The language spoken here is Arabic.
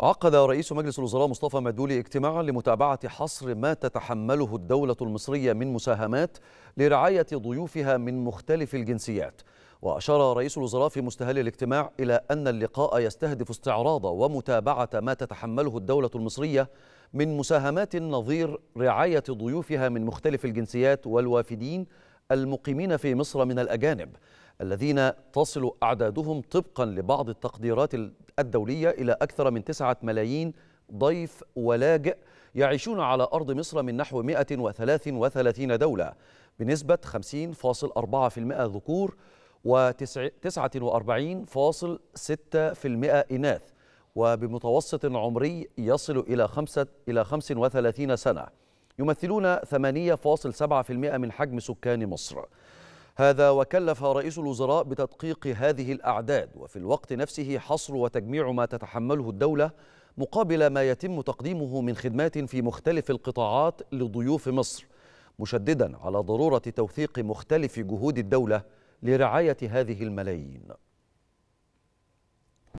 عقد رئيس مجلس الوزراء مصطفى مدولي اجتماعا لمتابعة حصر ما تتحمله الدولة المصرية من مساهمات لرعاية ضيوفها من مختلف الجنسيات وأشار رئيس الوزراء في مستهل الاجتماع إلى أن اللقاء يستهدف استعراض ومتابعة ما تتحمله الدولة المصرية من مساهمات نظير رعاية ضيوفها من مختلف الجنسيات والوافدين المقيمين في مصر من الأجانب الذين تصل أعدادهم طبقا لبعض التقديرات الدولية إلى أكثر من 9 ملايين ضيف ولاجئ يعيشون على أرض مصر من نحو 133 دولة بنسبة 50.4% ذكور و49.6% إناث وبمتوسط عمري يصل إلى خمسة إلى 35 سنة يمثلون 8.7% من حجم سكان مصر هذا وكلف رئيس الوزراء بتدقيق هذه الأعداد وفي الوقت نفسه حصر وتجميع ما تتحمله الدولة مقابل ما يتم تقديمه من خدمات في مختلف القطاعات لضيوف مصر مشددا على ضرورة توثيق مختلف جهود الدولة لرعاية هذه الملايين